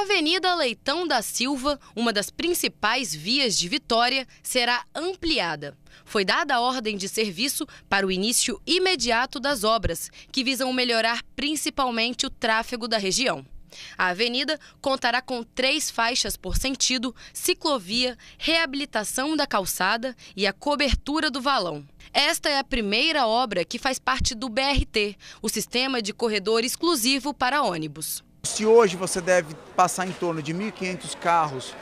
A Avenida Leitão da Silva, uma das principais vias de Vitória, será ampliada. Foi dada a ordem de serviço para o início imediato das obras, que visam melhorar principalmente o tráfego da região. A avenida contará com três faixas por sentido, ciclovia, reabilitação da calçada e a cobertura do valão. Esta é a primeira obra que faz parte do BRT, o Sistema de Corredor Exclusivo para Ônibus. Se hoje você deve passar em torno de 1.500 carros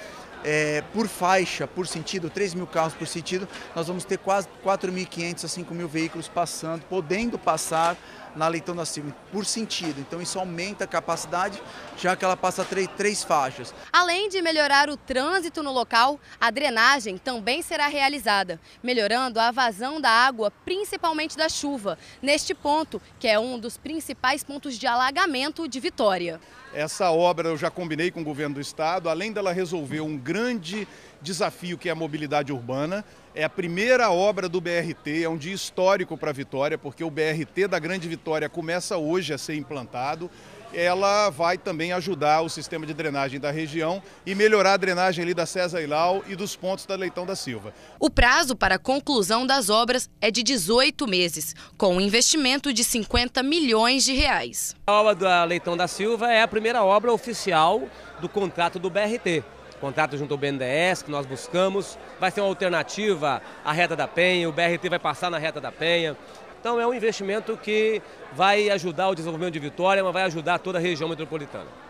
é, por faixa, por sentido, 3 mil carros por sentido, nós vamos ter quase 4.500 a 5 mil veículos passando, podendo passar na Leitão da Silva, por sentido. Então isso aumenta a capacidade, já que ela passa três, três faixas. Além de melhorar o trânsito no local, a drenagem também será realizada, melhorando a vazão da água, principalmente da chuva, neste ponto, que é um dos principais pontos de alagamento de Vitória. Essa obra eu já combinei com o governo do estado, além dela resolver um grande desafio que é a mobilidade urbana. É a primeira obra do BRT, é um dia histórico para Vitória, porque o BRT da Grande Vitória começa hoje a ser implantado ela vai também ajudar o sistema de drenagem da região e melhorar a drenagem ali da César Ilau e dos pontos da Leitão da Silva. O prazo para a conclusão das obras é de 18 meses, com um investimento de 50 milhões de reais. A obra da Leitão da Silva é a primeira obra oficial do contrato do BRT contrato junto ao BNDES que nós buscamos. Vai ser uma alternativa à reta da Penha, o BRT vai passar na reta da Penha. Então é um investimento que vai ajudar o desenvolvimento de Vitória, mas vai ajudar toda a região metropolitana.